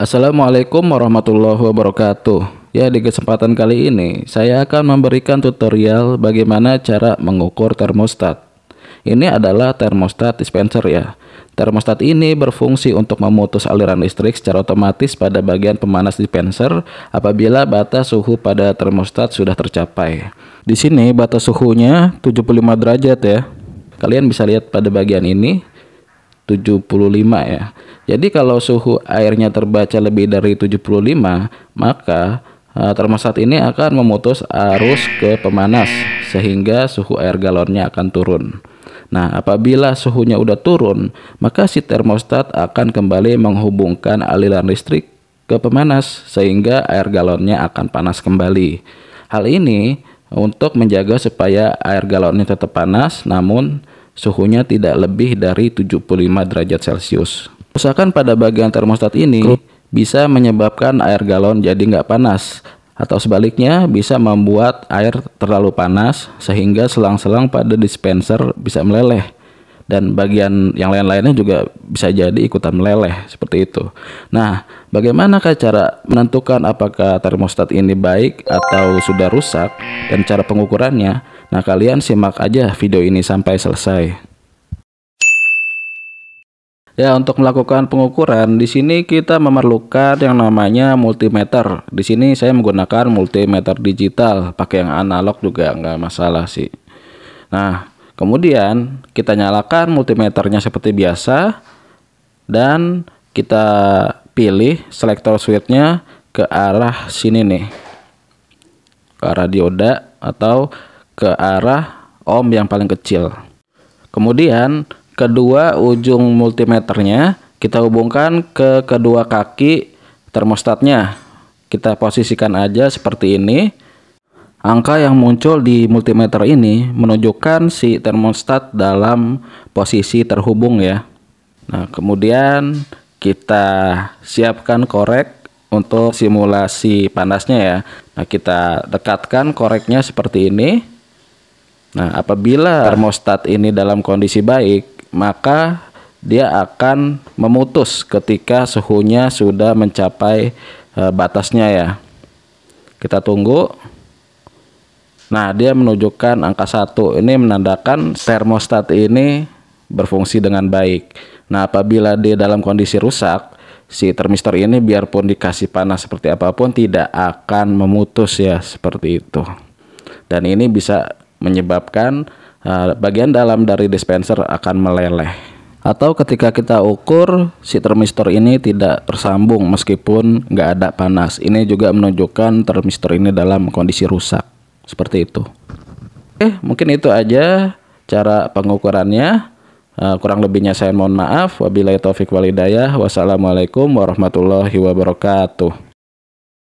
Assalamualaikum warahmatullahi wabarakatuh. Ya, di kesempatan kali ini saya akan memberikan tutorial bagaimana cara mengukur termostat. Ini adalah termostat dispenser ya. Termostat ini berfungsi untuk memutus aliran listrik secara otomatis pada bagian pemanas dispenser apabila batas suhu pada termostat sudah tercapai. Di sini batas suhunya 75 derajat ya. Kalian bisa lihat pada bagian ini 75 ya. Jadi kalau suhu airnya terbaca lebih dari 75, maka eh, termostat ini akan memutus arus ke pemanas sehingga suhu air galonnya akan turun. Nah, apabila suhunya udah turun, maka si termostat akan kembali menghubungkan aliran listrik ke pemanas sehingga air galonnya akan panas kembali. Hal ini untuk menjaga supaya air galonnya tetap panas namun Suhunya tidak lebih dari 75 derajat Celcius. Usahakan pada bagian termostat ini bisa menyebabkan air galon jadi nggak panas atau sebaliknya bisa membuat air terlalu panas sehingga selang-selang pada dispenser bisa meleleh dan bagian yang lain-lainnya juga bisa jadi ikutan meleleh seperti itu. Nah, bagaimanakah cara menentukan apakah termostat ini baik atau sudah rusak dan cara pengukurannya? Nah, kalian simak aja video ini sampai selesai. Ya, untuk melakukan pengukuran di sini kita memerlukan yang namanya multimeter. Di sini saya menggunakan multimeter digital, pakai yang analog juga nggak masalah sih. Nah, Kemudian kita nyalakan multimeternya seperti biasa dan kita pilih selektor switchnya ke arah sini nih ke arah dioda atau ke arah ohm yang paling kecil kemudian kedua ujung multimeternya kita hubungkan ke kedua kaki termostatnya kita posisikan aja seperti ini Angka yang muncul di multimeter ini menunjukkan si termostat dalam posisi terhubung ya. Nah, kemudian kita siapkan korek untuk simulasi panasnya ya. Nah, kita dekatkan koreknya seperti ini. Nah, apabila termostat ini dalam kondisi baik, maka dia akan memutus ketika suhunya sudah mencapai eh, batasnya ya. Kita tunggu. Nah, dia menunjukkan angka satu. Ini menandakan termostat ini berfungsi dengan baik. Nah, apabila dia dalam kondisi rusak, si termistor ini biarpun dikasih panas seperti apapun tidak akan memutus ya seperti itu. Dan ini bisa menyebabkan uh, bagian dalam dari dispenser akan meleleh. Atau ketika kita ukur si termistor ini tidak tersambung meskipun nggak ada panas. Ini juga menunjukkan termistor ini dalam kondisi rusak. Seperti itu. Oke, mungkin itu aja cara pengukurannya. Eh, kurang lebihnya saya mohon maaf. Wabillahi taufik walidayah. Wassalamualaikum warahmatullahi wabarakatuh.